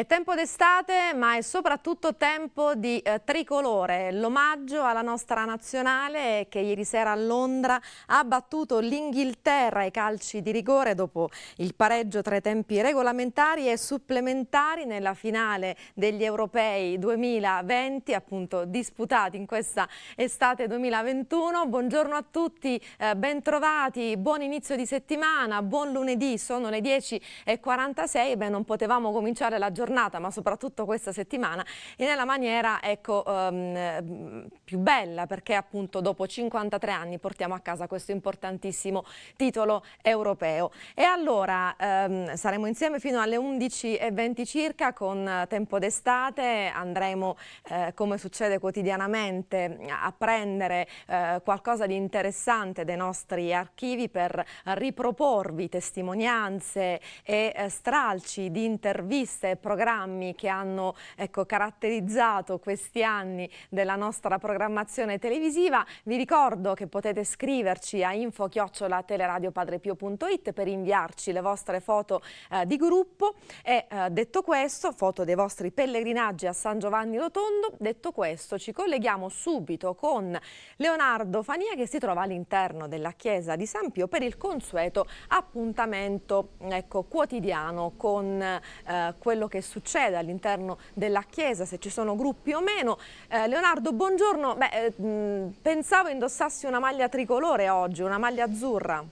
Et d'estate, ma è soprattutto tempo di eh, tricolore, l'omaggio alla nostra nazionale che ieri sera a Londra ha battuto l'Inghilterra ai calci di rigore dopo il pareggio tra i tempi regolamentari e supplementari nella finale degli europei 2020, appunto disputati in questa estate 2021. Buongiorno a tutti, eh, bentrovati, buon inizio di settimana, buon lunedì, sono le 10.46 beh non potevamo cominciare la giornata ma ma soprattutto questa settimana, e nella maniera ecco, ehm, più bella, perché appunto dopo 53 anni portiamo a casa questo importantissimo titolo europeo. E allora ehm, saremo insieme fino alle 11.20 circa con eh, Tempo d'estate, andremo eh, come succede quotidianamente a prendere eh, qualcosa di interessante dei nostri archivi per riproporvi testimonianze e eh, stralci di interviste e programmi programmi che hanno ecco, caratterizzato questi anni della nostra programmazione televisiva. Vi ricordo che potete scriverci a info-teleradiopadrepio.it per inviarci le vostre foto eh, di gruppo e eh, detto questo, foto dei vostri pellegrinaggi a San Giovanni Rotondo, detto questo ci colleghiamo subito con Leonardo Fania che si trova all'interno della chiesa di San Pio per il consueto appuntamento ecco, quotidiano con eh, quello che succede succede all'interno della Chiesa, se ci sono gruppi o meno. Eh, Leonardo, buongiorno. Beh, eh, mh, pensavo indossassi una maglia tricolore oggi, una maglia azzurra.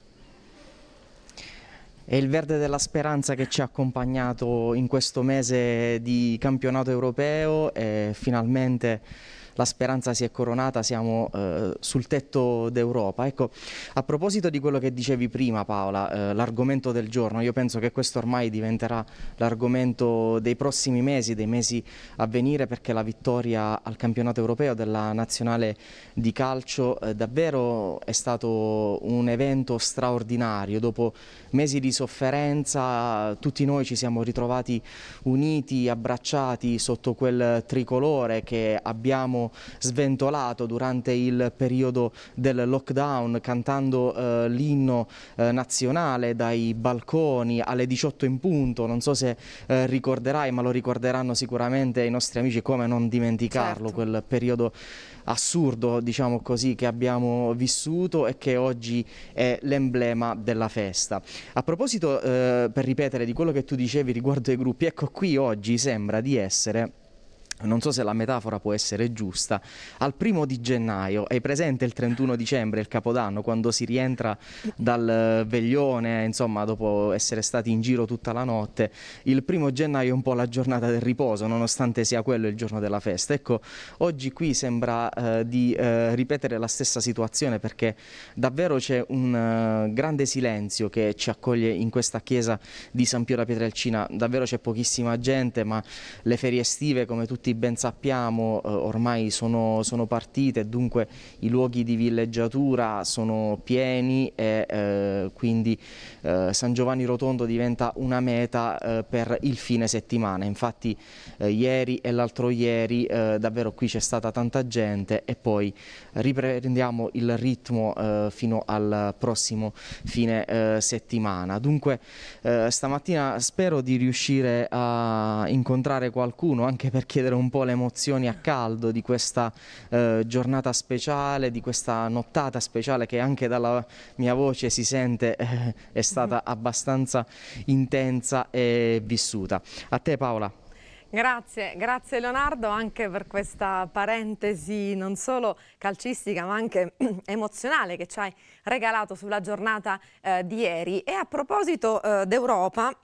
È il verde della speranza che ci ha accompagnato in questo mese di campionato europeo e finalmente la speranza si è coronata, siamo eh, sul tetto d'Europa. Ecco, a proposito di quello che dicevi prima Paola, eh, l'argomento del giorno, io penso che questo ormai diventerà l'argomento dei prossimi mesi, dei mesi a venire, perché la vittoria al campionato europeo della nazionale di calcio eh, davvero è stato un evento straordinario. Dopo mesi di sofferenza tutti noi ci siamo ritrovati uniti, abbracciati sotto quel tricolore che abbiamo sventolato durante il periodo del lockdown cantando eh, l'inno eh, nazionale dai balconi alle 18 in punto, non so se eh, ricorderai ma lo ricorderanno sicuramente i nostri amici come non dimenticarlo certo. quel periodo assurdo diciamo così che abbiamo vissuto e che oggi è l'emblema della festa. A proposito eh, per ripetere di quello che tu dicevi riguardo ai gruppi, ecco qui oggi sembra di essere non so se la metafora può essere giusta, al primo di gennaio, è presente il 31 dicembre, il capodanno, quando si rientra dal eh, veglione, insomma, dopo essere stati in giro tutta la notte, il primo gennaio è un po' la giornata del riposo, nonostante sia quello il giorno della festa. Ecco, oggi qui sembra eh, di eh, ripetere la stessa situazione perché davvero c'è un eh, grande silenzio che ci accoglie in questa chiesa di San Pio da Pietrelcina, davvero c'è pochissima gente, ma le ferie estive, come tutti tutti ben sappiamo eh, ormai sono, sono partite, dunque i luoghi di villeggiatura sono pieni e eh, quindi eh, San Giovanni Rotondo diventa una meta eh, per il fine settimana. Infatti eh, ieri e l'altro ieri eh, davvero qui c'è stata tanta gente e poi riprendiamo il ritmo fino al prossimo fine settimana. Dunque stamattina spero di riuscire a incontrare qualcuno anche per chiedere un po' le emozioni a caldo di questa eh, giornata speciale, di questa nottata speciale che anche dalla mia voce si sente eh, è stata abbastanza intensa e vissuta. A te Paola. Grazie, grazie Leonardo anche per questa parentesi non solo calcistica ma anche emozionale che ci hai regalato sulla giornata eh, di ieri. E a proposito eh, d'Europa,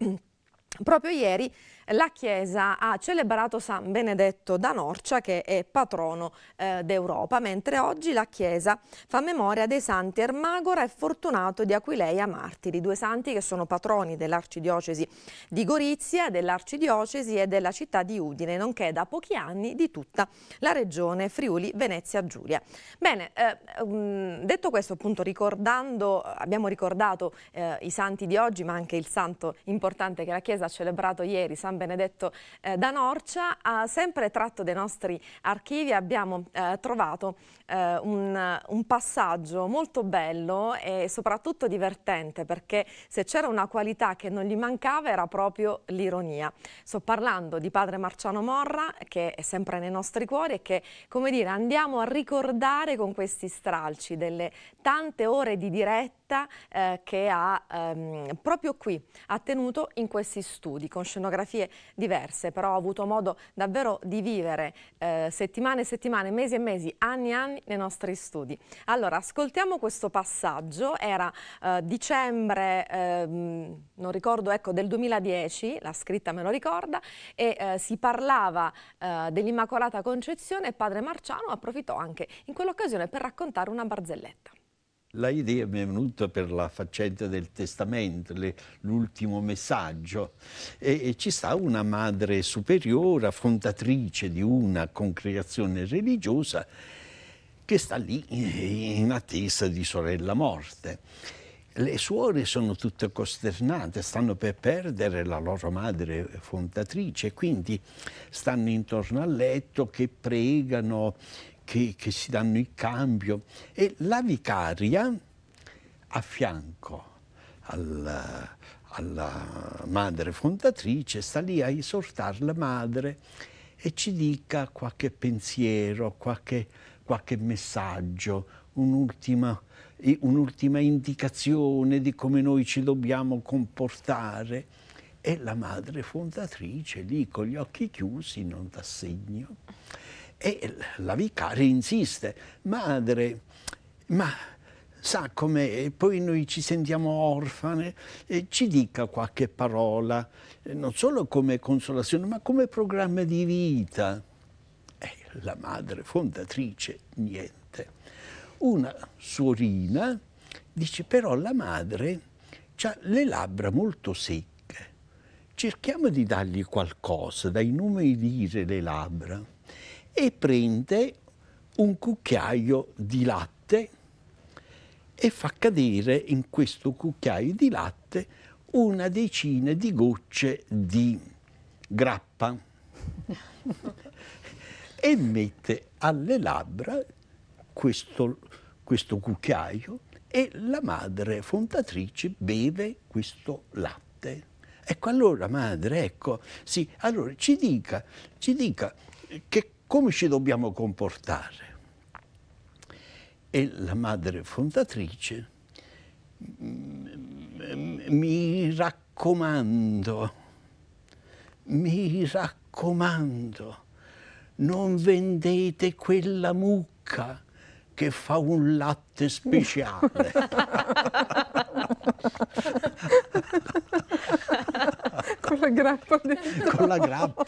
proprio ieri la Chiesa ha celebrato San Benedetto da Norcia che è patrono eh, d'Europa, mentre oggi la Chiesa fa memoria dei santi Ermagora e Fortunato di Aquileia Martiri, due santi che sono patroni dell'arcidiocesi di Gorizia, dell'arcidiocesi e della città di Udine, nonché da pochi anni di tutta la regione Friuli Venezia Giulia. Bene, eh, um, detto questo appunto ricordando, abbiamo ricordato eh, i santi di oggi ma anche il santo importante che la Chiesa ha celebrato ieri, San Benedetto Benedetto eh, da Norcia, ha sempre tratto dei nostri archivi abbiamo eh, trovato eh, un, un, passaggio molto bello e soprattutto divertente perché se c'era una qualità che non gli mancava era proprio l'ironia. Sto parlando di padre Marciano Morra che è sempre nei nostri cuori e che come dire andiamo a ricordare con questi stralci delle tante ore di diretta eh, che ha ehm, proprio qui ha tenuto in questi studi con scenografie storie diverse, però ho avuto modo davvero di vivere eh, settimane e settimane, mesi e mesi, anni e anni nei nostri studi. Allora, ascoltiamo questo passaggio, era eh, dicembre, eh, non ricordo, ecco, del 2010, la scritta me lo ricorda, e eh, si parlava eh, dell'Immacolata Concezione e padre Marciano approfittò anche in quell'occasione per raccontare una barzelletta. La idea mi è venuta per la faccenda del testamento, l'ultimo messaggio. E, e, ci sta una madre superiore, fondatrice di una congregazione religiosa, che sta lì in attesa di sorella morte. Le suore sono tutte costernate, stanno per perdere la loro madre fondatrice, quindi stanno intorno al letto che pregano, che, che si danno il cambio. E la vicaria a fianco alla, alla eh, madre fondatrice sta lì a esortare la madre e ci dica qualche pensiero, qualche, qualche messaggio, un'ultima, un'ultima indicazione di come noi ci dobbiamo comportare. E la madre fondatrice lì con gli occhi chiusi non dà segno. E la vicaria insiste, madre, ma sa com'è, poi noi ci sentiamo orfane, eh, ci dica qualche parola, non solo come consolazione, ma come programma di vita. E la madre fondatrice, niente. Una suorina dice, però la madre ha le labbra molto secche, cerchiamo di dargli qualcosa, dai numeri dire le labbra e prende un cucchiaio di latte e fa cadere in questo cucchiaio di latte una decina di gocce di grappa e mette alle labbra questo, questo cucchiaio e la madre fondatrice beve questo latte. Ecco allora madre, ecco, sì, allora ci dica, ci dica che come ci dobbiamo comportare. E la madre fondatrice mm, mi raccomando, mi raccomando, non vendete quella mucca che fa un latte speciale. con la grappa. Con la grappa.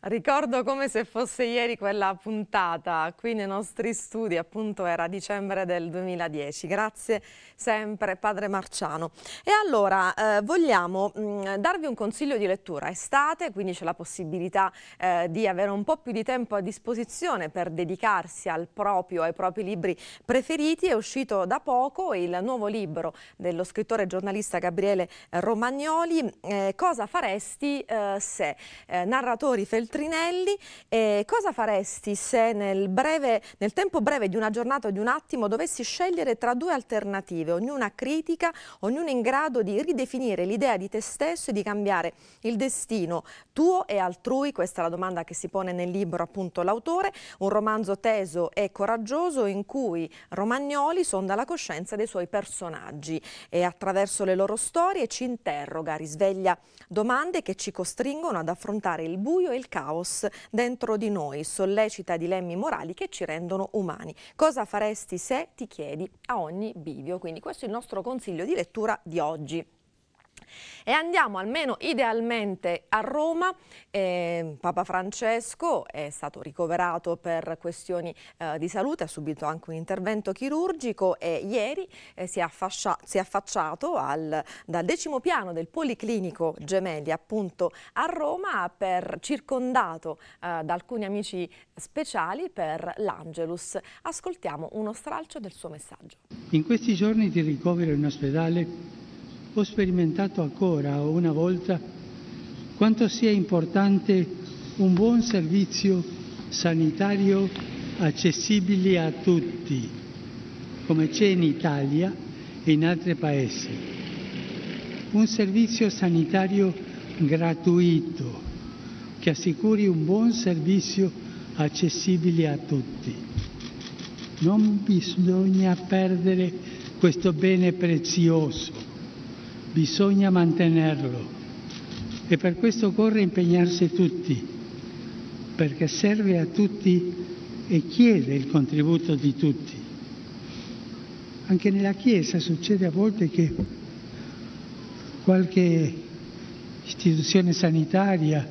Ricordo come se fosse ieri quella puntata qui nei nostri studi, appunto era dicembre del 2010. Grazie sempre Padre Marciano. E allora eh, vogliamo mh, mm, darvi un consiglio di lettura estate, quindi c'è la possibilità eh, di avere un po' più di tempo a disposizione per dedicarsi al proprio, ai propri libri preferiti. È uscito da poco il nuovo libro dello scrittore e giornalista Gabriele Romagnoli, eh, Cosa faresti eh, se? Eh, narratori feltrini Trinelli. Eh, cosa faresti se nel, breve, nel tempo breve di una giornata o di un attimo dovessi scegliere tra due alternative, ognuna critica, ognuna in grado di ridefinire l'idea di te stesso e di cambiare il destino tuo e altrui? Questa è la domanda che si pone nel libro appunto l'autore, un romanzo teso e coraggioso in cui Romagnoli sonda la coscienza dei suoi personaggi e attraverso le loro storie ci interroga, risveglia domande che ci costringono ad affrontare il buio e il caos dentro di noi, sollecita dilemmi morali che ci rendono umani. Cosa faresti se ti chiedi a ogni bivio? Quindi questo è il nostro consiglio di lettura di oggi. E andiamo almeno idealmente a Roma. Eh, Papa Francesco è stato ricoverato per questioni eh, di salute, ha subito anche un intervento chirurgico e ieri eh, si, è si, è affacciato al, dal decimo piano del Policlinico Gemelli appunto a Roma per, circondato eh, da alcuni amici speciali per l'Angelus. Ascoltiamo uno stralcio del suo messaggio. In questi giorni di ricovero in ospedale ho sperimentato ancora una volta quanto sia importante un buon servizio sanitario accessibile a tutti, come c'è in Italia e in altri paesi. Un servizio sanitario gratuito che assicuri un buon servizio accessibile a tutti. Non bisogna perdere questo bene prezioso bisogna mantenerlo e per questo occorre impegnarsi tutti, perché serve a tutti e chiede il contributo di tutti. Anche nella Chiesa succede a volte che qualche istituzione sanitaria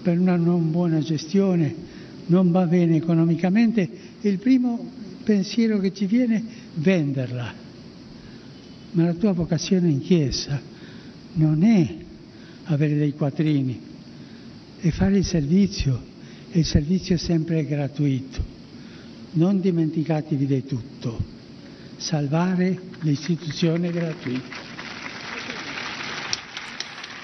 per una non buona gestione non va bene economicamente, il primo pensiero che ci viene è venderla ma la tua vocazione in chiesa non è avere dei quattrini, è fare il servizio e il servizio è sempre gratuito. Non dimenticatevi di tutto, salvare l'istituzione gratuita.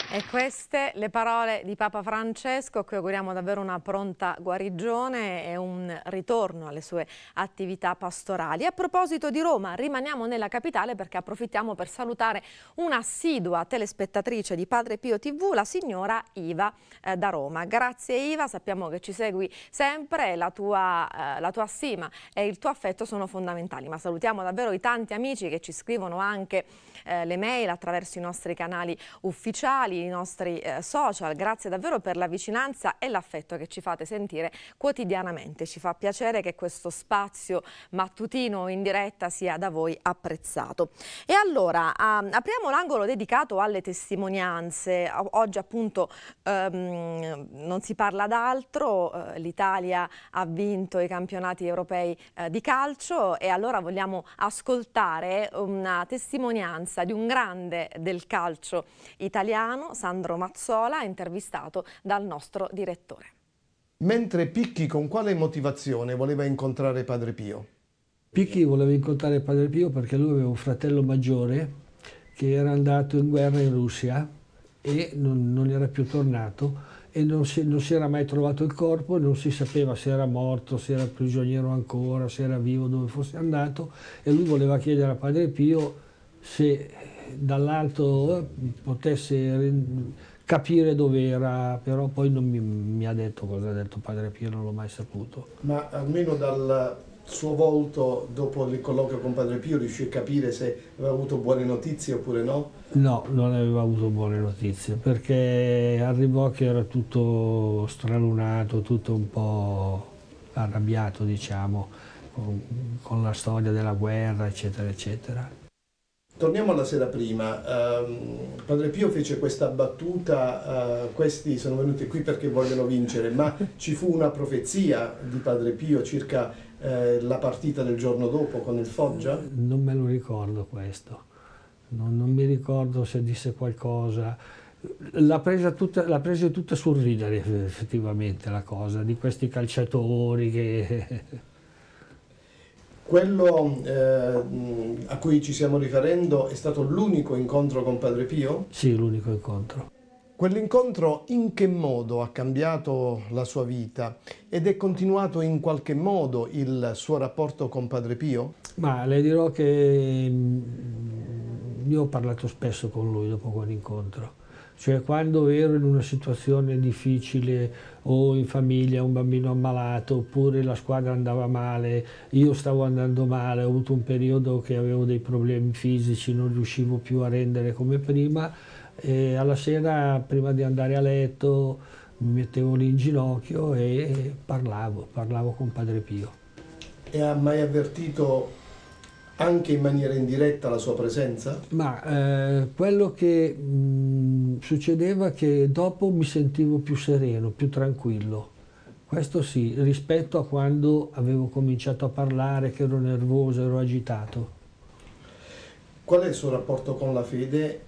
E queste le parole di Papa Francesco, a cui auguriamo davvero una pronta guarigione e un ritorno alle sue attività pastorali. A proposito di Roma, rimaniamo nella capitale perché approfittiamo per salutare un'assidua telespettatrice di Padre Pio TV, la signora Iva eh, da Roma. Grazie Iva, sappiamo che ci segui sempre, la tua, eh, la tua stima e il tuo affetto sono fondamentali, ma salutiamo davvero i tanti amici che ci scrivono anche eh, le mail attraverso i nostri canali ufficiali, sui nostri eh, social. Grazie davvero per la vicinanza e l'affetto che ci fate sentire quotidianamente. Ci fa piacere che questo spazio mattutino in diretta sia da voi apprezzato. E allora um, apriamo l'angolo dedicato alle testimonianze. Oggi appunto um, non si parla d'altro, uh, l'Italia ha vinto i campionati europei uh, di calcio e allora vogliamo ascoltare una testimonianza di un grande del calcio italiano Milano, Sandro Mazzola, intervistato dal nostro direttore. Mentre Picchi con quale motivazione voleva incontrare Padre Pio? Picchi voleva incontrare Padre Pio perché lui aveva un fratello maggiore che era andato in guerra in Russia e non, non era più tornato e non si, non si, era mai trovato il corpo, non si sapeva se era morto, se era prigioniero ancora, se era vivo, dove fosse andato e lui voleva chiedere a Padre Pio se dall'alto eh, potesse capire dove era, però poi non mi, mi ha detto cosa ha detto padre Pio, non l'ho mai saputo. Ma almeno dal, suo volto dopo il colloquio con Padre Pio riuscì a capire se aveva avuto buone notizie oppure no? No, non aveva avuto buone notizie perché arrivò che era tutto stralunato, tutto un po' arrabbiato diciamo con, con la storia della guerra eccetera eccetera. Torniamo alla sera prima. Um, Padre Pio fece questa battuta, uh, questi sono venuti qui perché vogliono vincere, ma ci fu una profezia di Padre Pio circa uh, la partita del giorno dopo con il Foggia? Eh, non me lo ricordo questo, non, non mi ricordo se disse qualcosa. L'ha presa, presa tutta sul ridere effettivamente la cosa, di questi calciatori che... Quello eh, a cui ci stiamo riferendo è stato l'unico incontro con Padre Pio? Sì, l'unico incontro. Quell'incontro in che modo ha cambiato la sua vita ed è continuato in qualche modo il suo rapporto con Padre Pio? Ma le dirò che mm, io ho parlato spesso con lui dopo quell'incontro cioè quando ero in una situazione difficile o in famiglia un bambino ammalato oppure la squadra andava male, io stavo andando male, ho avuto un periodo che avevo dei problemi fisici, non riuscivo più a rendere come prima e alla sera prima di andare a letto mi mettevo lì in ginocchio e parlavo, parlavo con Padre Pio. E ha mai avvertito anche in maniera indiretta la sua presenza? Ma eh, quello che mh, mm, succedeva è che dopo mi sentivo più sereno, più tranquillo. Questo sì, rispetto a quando avevo cominciato a parlare, che ero nervoso, ero agitato. Qual è il suo rapporto con la fede?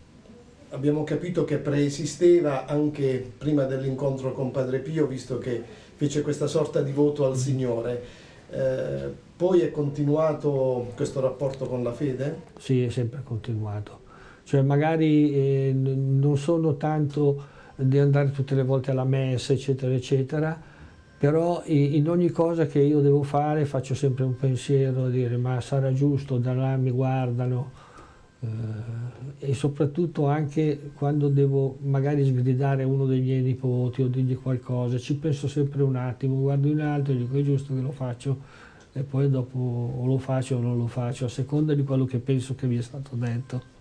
Abbiamo capito che preesisteva anche prima dell'incontro con Padre Pio, visto che fece questa sorta di voto al Signore. Eh, poi è continuato questo rapporto con la fede? Sì, è sempre continuato. Cioè magari eh, non sono tanto di andare tutte le volte alla messa, eccetera, eccetera, però in ogni cosa che io devo fare faccio sempre un pensiero, dire ma sarà giusto, da là mi guardano, eh, e soprattutto anche quando devo magari sgridare uno dei miei nipoti o dirgli qualcosa, ci penso sempre un attimo, guardo in alto e dico è giusto che lo faccio, e poi dopo o lo faccio o non lo faccio, a seconda di quello che penso che vi è stato detto.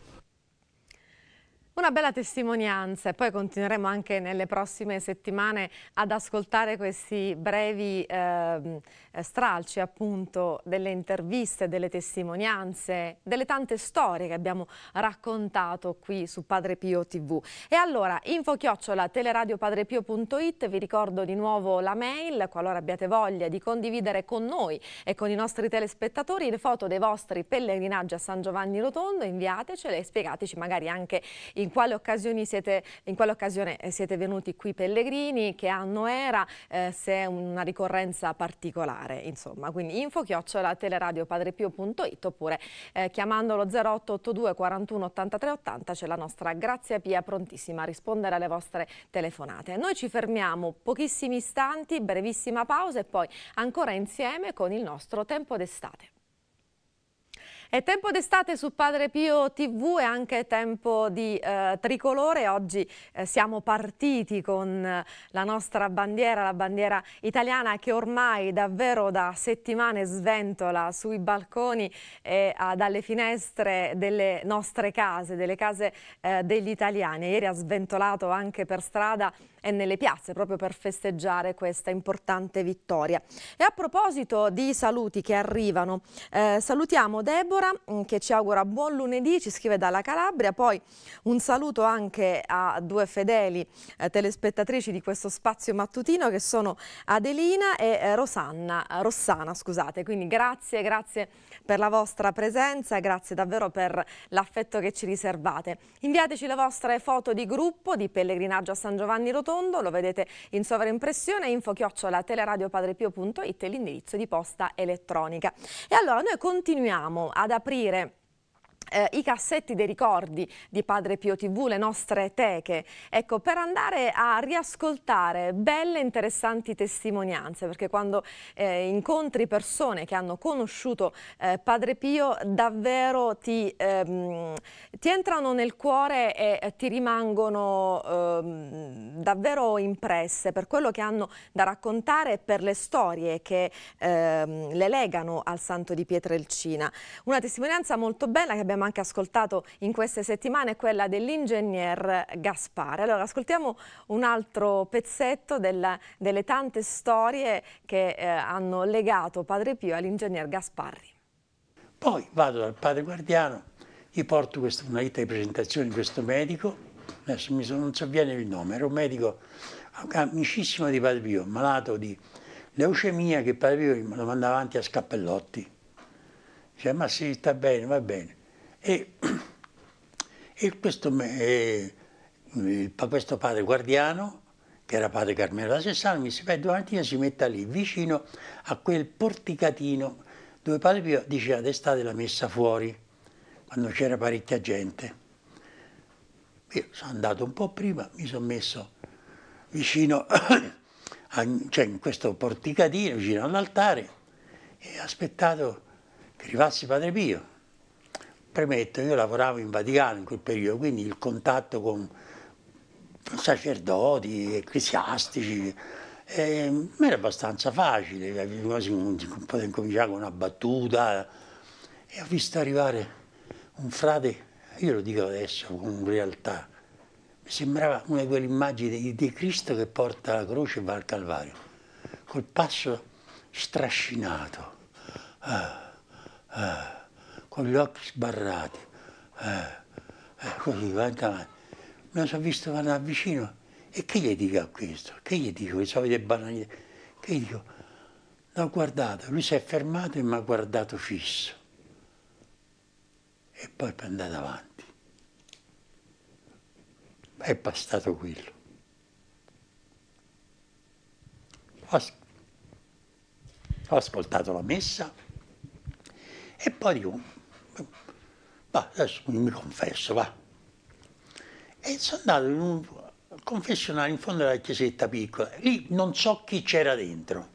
Una bella testimonianza e poi continueremo anche nelle prossime settimane ad ascoltare questi brevi ehm, eh, stralci appunto delle interviste, delle testimonianze, delle tante storie che abbiamo raccontato qui su Padre Pio TV. E allora info infochiocciola teleradiopadrepio.it vi ricordo di nuovo la mail qualora abbiate voglia di condividere con noi e con i nostri telespettatori le foto dei vostri pellegrinaggi a San Giovanni Rotondo inviatecele e spiegateci magari anche i in quale, siete, in quale occasione eh, siete venuti qui Pellegrini, che anno era, eh, se è una ricorrenza particolare, insomma. Quindi info chiocciola teleradiopadrepio.it oppure eh, chiamandolo 0882 41 83 80 c'è la nostra Grazia Pia prontissima a rispondere alle vostre telefonate. Noi ci fermiamo pochissimi istanti, brevissima pausa e poi ancora insieme con il nostro tempo d'estate. È tempo d'estate su Padre Pio TV e anche tempo di eh, tricolore. Oggi eh, siamo partiti con eh, la nostra bandiera, la bandiera italiana che ormai davvero da settimane sventola sui balconi e eh, dalle finestre delle nostre case, delle case eh, degli italiani. Ieri ha sventolato anche per strada e nelle piazze proprio per festeggiare questa importante vittoria. E a proposito di saluti che arrivano, eh, salutiamo Debora mm, che ci augura buon lunedì, ci scrive dalla Calabria, poi un saluto anche a due fedeli eh, telespettatrici di questo spazio mattutino che sono Adelina e eh, Rosanna, Rossana. Scusate. Quindi grazie, grazie per la vostra presenza, grazie davvero per l'affetto che ci riservate. Inviateci le vostre foto di gruppo di pellegrinaggio a San Giovanni Rotondo Rotondo, lo vedete in sovraimpressione, info-teleradiopadrepio.it chiocciola e l'indirizzo di posta elettronica. E allora noi continuiamo ad aprire eh, i cassetti dei ricordi di Padre Pio TV, le nostre teche, ecco, per andare a riascoltare belle e interessanti testimonianze, perché quando eh, incontri persone che hanno conosciuto eh, Padre Pio davvero ti, ehm, ti, entrano nel cuore e ti rimangono ehm, davvero impresse per quello che hanno da raccontare e per le storie che ehm, le legano al Santo di Pietrelcina. Una testimonianza molto bella che abbiamo abbiamo anche ascoltato in queste settimane è quella dell'ingegner Gaspare. Allora ascoltiamo un altro pezzetto della, delle tante storie che eh, hanno legato Padre Pio all'ingegner Gasparri. Poi vado dal padre guardiano, gli porto questa, una lista di presentazioni di questo medico, adesso mi sono, non so viene il nome, era un medico amicissimo di Padre Pio, malato di leucemia che Padre Pio lo mandava avanti a scappellotti. Dice, ma sì, sta bene, va bene. E, e questo, eh, questo, padre guardiano, che era padre Carmelo da Sessano, mi disse, beh, domattina si metta lì, vicino a quel porticatino dove padre Pio diceva d'estate la messa fuori, quando c'era parecchia gente. Io sono andato un po' prima, mi sono messo vicino, a, cioè in questo porticatino, vicino all'altare, e ho aspettato che arrivasse padre Pio Premetto, io lavoravo in Vaticano in quel periodo, quindi il contatto con sacerdoti, ecclesiastici, eh, era abbastanza facile, potevo incominciare con una battuta e ho visto arrivare un frate, io lo dico adesso con realtà, mi sembrava una di quelle immagini di, di Cristo che porta la croce e va al Calvario, col passo strascinato. Ah, ah con gli occhi sbarrati, eh, eh, così, guarda avanti. Me lo sono visto andare vicino e che gli dico a questo? Che gli dico? Che solite banalità? Che gli dico? L'ho guardato, lui si è fermato e mi ha guardato fisso. E poi è andato avanti. È bastato quello. Ho ascoltato la messa e poi dico, va, adesso non mi confesso, va. E sono andato in un confessionale in fondo alla chiesetta piccola, lì non so chi c'era dentro,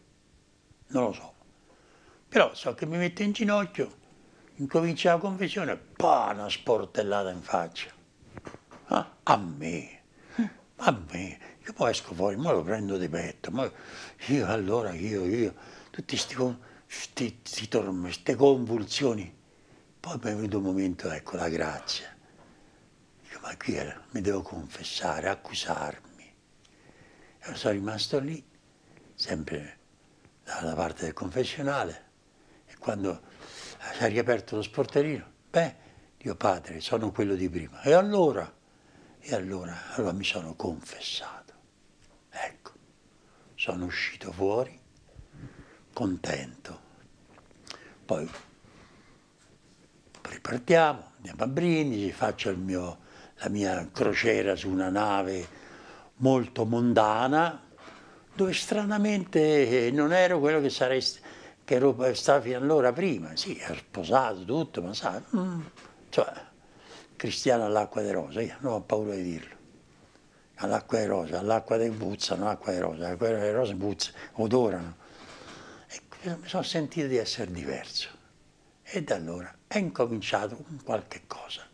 non lo so, però so che mi metto in ginocchio, incomincia la confessione, pa, una sportellata in faccia, ah, a me, a me, io poi esco fuori, ma lo prendo di petto, ma io allora, io, io, tutti questi queste convulsioni poi mi è venuto un momento, ecco, la grazia. Dico, ma qui era, mi devo confessare, accusarmi. E sono rimasto lì, sempre dalla parte del confessionale. E quando si è riaperto lo sportellino, beh, Dio padre, sono quello di prima. E allora? E allora, allora mi sono confessato. Ecco, sono uscito fuori contento. Poi ripartiamo, andiamo a Brindisi, faccio mio, la mia crociera su una nave molto mondana, dove stranamente eh, non ero quello che sarei che ero eh, stato fino allora prima, sì, ero sposato tutto, ma sai, mm, cioè, cristiano all'acqua di rosa, io non ho paura di dirlo, all'acqua di rosa, all'acqua di puzza, non acqua di rosa, l'acqua di rosa puzza, odorano. E ecco, mi sono sentito di essere diverso. E da allora è incominciato qualche cosa.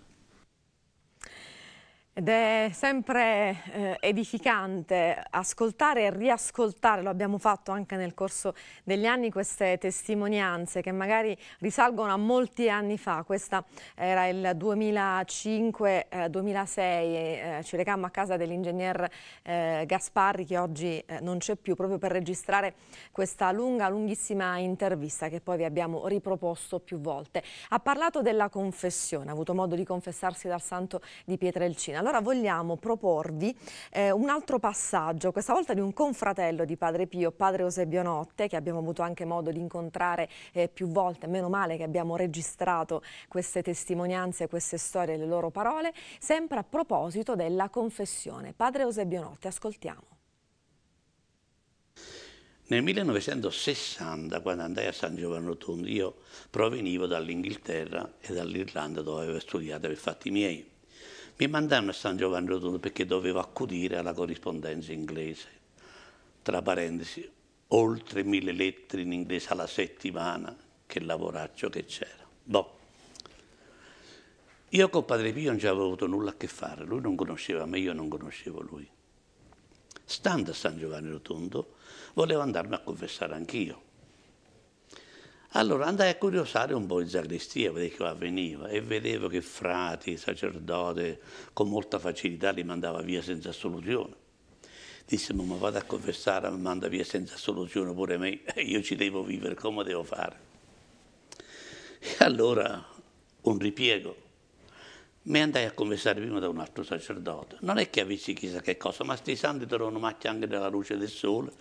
Ed è sempre eh, edificante ascoltare e riascoltare, lo abbiamo fatto anche nel corso degli anni, queste testimonianze che magari risalgono a molti anni fa. Questa era il 2005-2006, eh, eh, ci recammo a casa dell'ingegner eh, Gasparri che oggi eh, non c'è più, proprio per registrare questa lunga, lunghissima intervista che poi vi abbiamo riproposto più volte. Ha parlato della confessione, ha avuto modo di confessarsi dal santo di Pietrelcina. Allora vogliamo proporvi eh, un altro passaggio, questa volta di un confratello di Padre Pio, Padre Eusebio Notte, che abbiamo avuto anche modo di incontrare eh, più volte, meno male che abbiamo registrato queste testimonianze, queste storie, le loro parole, sempre a proposito della confessione. Padre Eusebio Notte, ascoltiamo. Nel 1960, quando andai a San Giovanni Rotondo, io provenivo dall'Inghilterra e dall'Irlanda dove avevo studiato i fatti miei. Mi mandarono a San Giovanni Rotondo perché dovevo accudire alla corrispondenza inglese, tra parentesi, oltre mille lettere in inglese alla settimana, che lavoraccio che c'era. Boh. Io con Padre Pio non ci avevo avuto nulla a che fare, lui non conosceva me, io non conoscevo lui. Stando a San Giovanni Rotondo, volevo andarmi a confessare anch'io. Allora andai a curiosare un po' in sagrestia, perché qua avveniva, e vedevo che frati, sacerdoti, con molta facilità li mandava via senza soluzione. Disse, ma vado a confessare, mi manda via senza soluzione pure me, io ci devo vivere, come devo fare? E allora un ripiego. Mi andai a confessare prima da un altro sacerdote. Non è che avessi chissà che cosa, ma sti santi trovano macchie anche della luce del sole,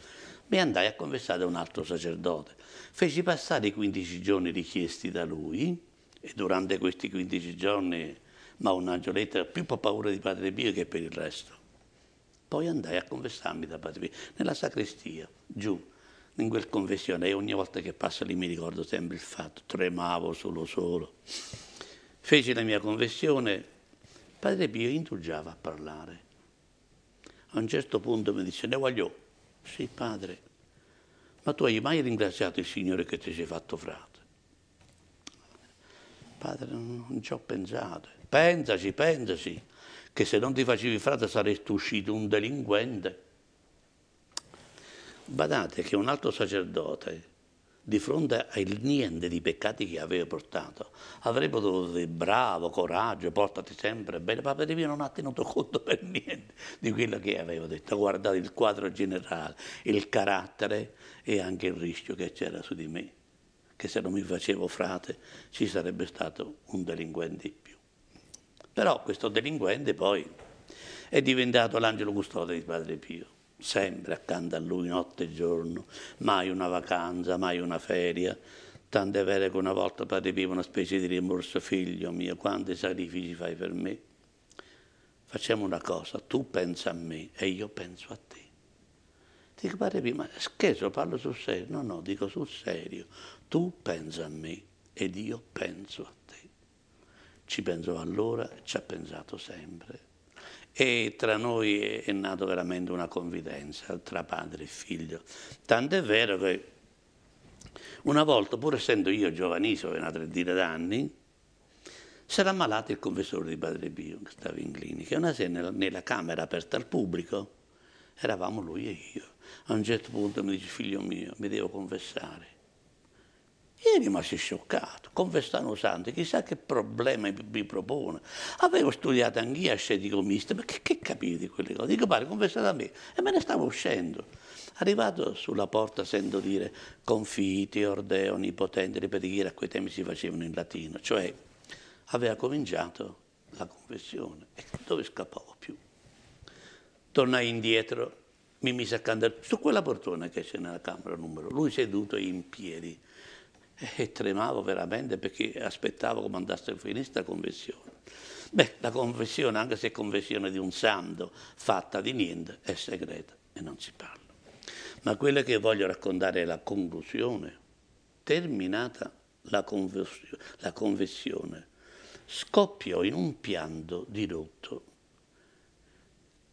mi andai a confessare da un altro sacerdote. Feci passare i 15 giorni richiesti da lui e durante questi 15 giorni ma un angioletto più per paura di Padre Pio che per il resto. Poi andai a confessarmi da Padre Pio, nella sacrestia, giù, in quel confessione, e ogni volta che passo lì mi ricordo sempre il fatto, tremavo solo solo. Feci la mia confessione, Padre Pio indugiava a parlare. A un certo punto mi disse, ne voglio sì, padre, ma tu hai mai ringraziato il Signore che ti sei fatto frate? Padre, non ci ho pensato. Pensaci, pensaci, che se non ti facevi frate saresti uscito un delinquente. Badate che un altro sacerdote di fronte al niente di peccati che aveva portato, avrebbe dovuto dire bravo, coraggio, portati sempre bene, ma De Pio non ha tenuto conto per niente di quello che aveva detto, Guardate il quadro generale, il carattere e anche il rischio che c'era su di me, che se non mi facevo frate ci sarebbe stato un delinquente in più. Però questo delinquente poi è diventato l'angelo custode di Padre Pio sempre accanto a lui notte e giorno, mai una vacanza, mai una feria. Tant'è vero che una volta padepiva una specie di rimorso, figlio mio, quanti sacrifici fai per me? Facciamo una cosa, tu pensa a me e io penso a te. Dico, padre, ma scherzo, parlo sul serio. No, no, dico sul serio. Tu pensa a me ed io penso a te. Ci penso allora, ci ha pensato sempre e tra noi è, è nata veramente una convivenza tra padre e figlio. Tant'è vero che una volta, pur essendo io giovanissimo, avevo una trentina d'anni, si era ammalato il confessore di Padre Bio, che stava in clinica, e una sera nella camera aperta al pubblico, eravamo lui e io. A un certo punto mi dice, figlio mio, mi devo confessare. E rimasi scioccato, confessano santo, chissà che problema mi propone. Avevo studiato anch'io a ascetico misto, ma che, che capivo di quelle cose? Dico, pare, confessate a me. E me ne stavo uscendo. Arrivato sulla porta sento dire confiti, ordeoni, potenti, ripetere, a quei temi si facevano in latino, cioè aveva cominciato la confessione e dove scappavo più? Tornai indietro, mi mise accanto su quella portona che c'è nella camera numero, lui seduto in piedi e tremavo veramente perché aspettavo che andasse a finire questa confessione. Beh, la confessione, anche se è confessione di un santo, fatta di niente, è segreta e non si parla. Ma quello che voglio raccontare è la conclusione. Terminata la, la confessione, scoppiò in un pianto dirotto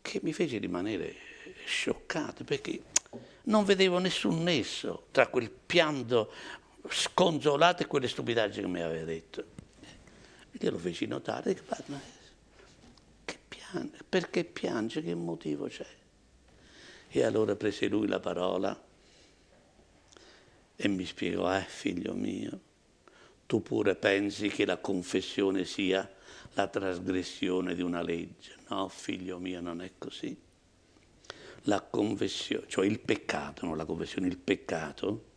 che mi fece rimanere scioccato perché non vedevo nessun nesso tra quel pianto sconsolate quelle stupidaggini che mi aveva detto. E glielo feci notare, che, piange, perché piange, che motivo c'è? E allora prese lui la parola e mi spiegò, eh figlio mio, tu pure pensi che la confessione sia la trasgressione di una legge. No, figlio mio, non è così. La confessione, cioè il peccato, non la confessione, il peccato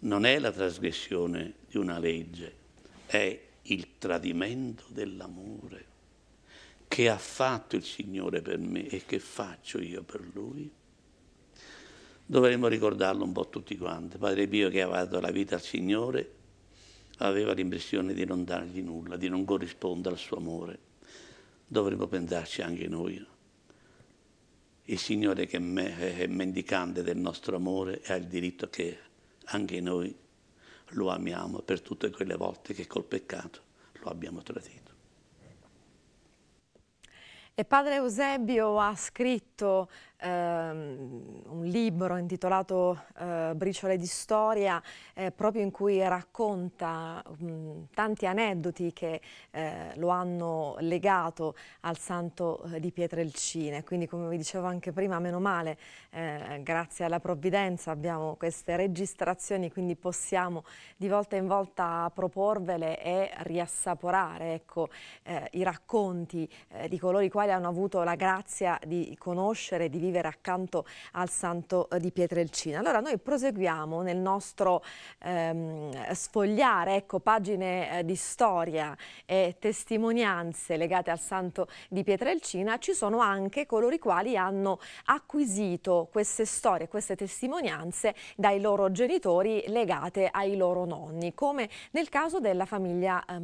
non è la trasgressione di una legge, è il tradimento dell'amore che ha fatto il Signore per me e che faccio io per Lui. Dovremmo ricordarlo un po' tutti quanti. Padre Pio che aveva dato la vita al Signore aveva l'impressione di non dargli nulla, di non corrispondere al suo amore. Dovremmo pensarci anche noi. Il Signore che è mendicante del nostro amore ha il diritto che anche noi lo amiamo per tutte quelle volte che col peccato lo abbiamo tradito. E padre Eusebio ha scritto ehm, un libro intitolato eh, Briciole di storia, eh, proprio in cui racconta mh, mm, tanti aneddoti che eh, lo hanno legato al santo eh, di Pietrelcine. Quindi, come vi dicevo anche prima, meno male, eh, grazie alla provvidenza abbiamo queste registrazioni, quindi possiamo di volta in volta proporvele e riassaporare ecco, eh, i racconti di coloro i quali hanno avuto la grazia di conoscere, di vivere vivere accanto al santo di Pietrelcina. Allora noi proseguiamo nel nostro ehm, sfogliare ecco, pagine eh, di storia e testimonianze legate al santo di Pietrelcina, ci sono anche coloro i quali hanno acquisito queste storie, queste testimonianze dai loro genitori legate ai loro nonni, come nel caso della famiglia eh,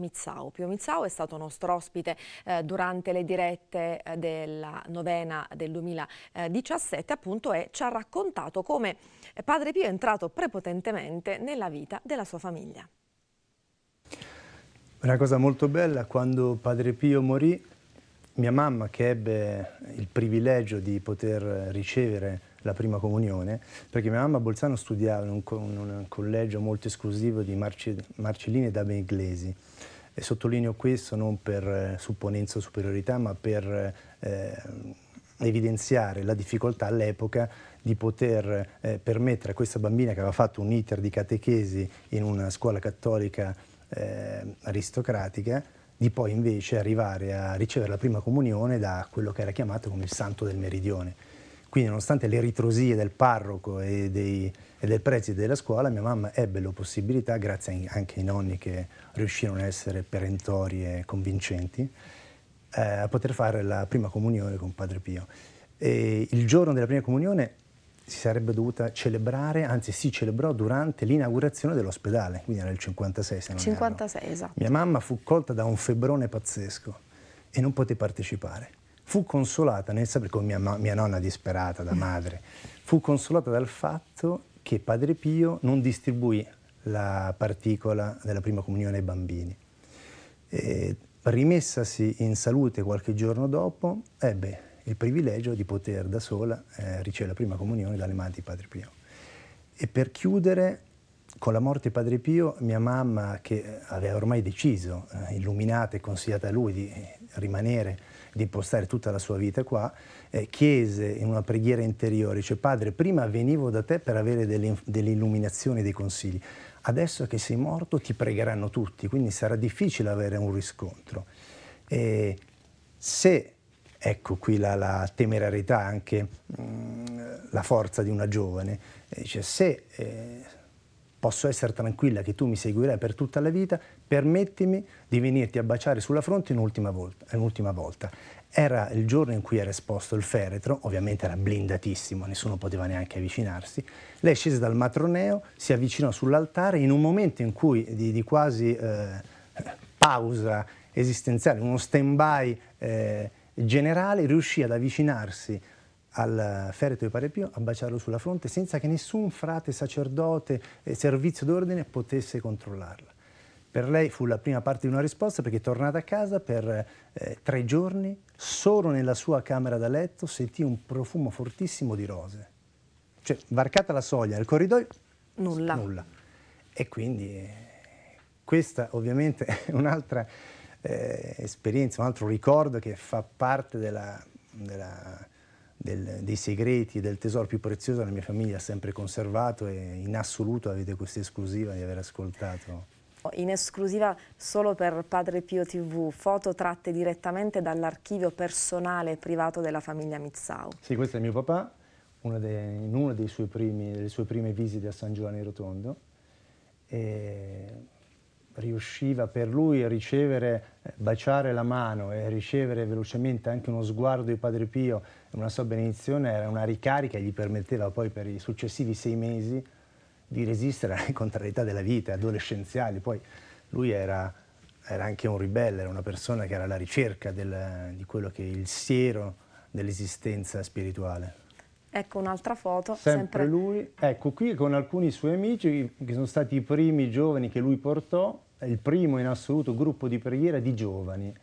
Pio Mizzao è stato nostro ospite eh, durante le dirette eh, della novena del 2019 17 appunto è, ci ha raccontato come Padre Pio è entrato prepotentemente nella vita della sua famiglia. Una cosa molto bella, quando Padre Pio morì, mia mamma che ebbe il privilegio di poter ricevere la prima comunione, perché mia mamma a Bolzano studiava in un, co un collegio molto esclusivo di Marci Marcellini e Abe Inglesi. E sottolineo questo non per eh, supponenza o superiorità, ma per eh, evidenziare la difficoltà all'epoca di poter eh, permettere a questa bambina che aveva fatto un iter di catechesi in una scuola cattolica eh, aristocratica di poi invece arrivare a ricevere la prima comunione da quello che era chiamato come il santo del meridione. Quindi nonostante le ritrosie del parroco e, dei, e del preside della scuola, mia mamma ebbe la possibilità, grazie anche ai nonni che riuscirono a essere perentorie e convincenti, eh, a poter fare la prima comunione con Padre Pio. E il giorno della prima comunione si sarebbe dovuta celebrare, anzi si celebrò durante l'inaugurazione dell'ospedale, quindi era il 56 se non 56, erro. esatto. Mia mamma fu colta da un febbrone pazzesco e non poté partecipare. Fu consolata nel sapere, con mia, mia nonna disperata da madre, fu consolata dal fatto che Padre Pio non distribuì la particola della prima comunione ai bambini. E rimessasi in salute qualche giorno dopo, ebbe il privilegio di poter da sola eh, ricevere la prima comunione dalle mani di Padre Pio. E per chiudere, con la morte di Padre Pio, mia mamma, che eh, aveva ormai deciso, eh, illuminata e consigliata a lui di rimanere, di impostare tutta la sua vita qua, eh, chiese in una preghiera interiore, dice, cioè, Padre, prima venivo da te per avere delle, delle illuminazioni, dei consigli, adesso che sei morto ti pregheranno tutti, quindi sarà difficile avere un riscontro. E se, ecco qui la, la temerarietà, anche mh, mm, la forza di una giovane, eh, dice se eh, posso essere tranquilla che tu mi seguirai per tutta la vita, permettimi di venirti a baciare sulla fronte un'ultima volta, un'ultima volta. Era il giorno in cui era esposto il feretro, ovviamente era blindatissimo, nessuno poteva neanche avvicinarsi. Lei scese dal matroneo, si avvicinò sull'altare in un momento in cui di, di quasi eh, pausa esistenziale, uno stand-by eh, generale, riuscì ad avvicinarsi al feretro di Parepio a baciarlo sulla fronte senza che nessun frate, sacerdote, eh, servizio d'ordine potesse controllarla. Per lei fu la prima parte di una risposta perché tornata a casa per eh, tre giorni, solo nella sua camera da letto, sentì un profumo fortissimo di rose. Cioè, varcata la soglia del corridoio, nulla. nulla. E quindi eh, questa ovviamente è un'altra eh, esperienza, un altro ricordo che fa parte della, della, del, dei segreti, del tesoro più prezioso la mia famiglia ha sempre conservato e in assoluto avete questa esclusiva di aver ascoltato in esclusiva solo per Padre Pio TV, foto tratte direttamente dall'archivio personale privato della famiglia Mizzau. Sì, questo è mio papà, una dei, in una primi, delle sue prime visite a San Giovanni Rotondo. E riusciva per lui a ricevere, eh, baciare la mano e ricevere velocemente anche uno sguardo di Padre Pio, una sua benedizione era una ricarica che gli permetteva poi per i successivi sei mesi di resistere alle contrarietà della vita, adolescenziali. Poi lui era, era anche un ribelle, era una persona che era alla ricerca del, di quello che è il siero dell'esistenza spirituale. Ecco un'altra foto. Sempre, sempre, lui. Ecco qui con alcuni suoi amici che sono stati i primi giovani che lui portò, il primo in assoluto gruppo di preghiera di giovani.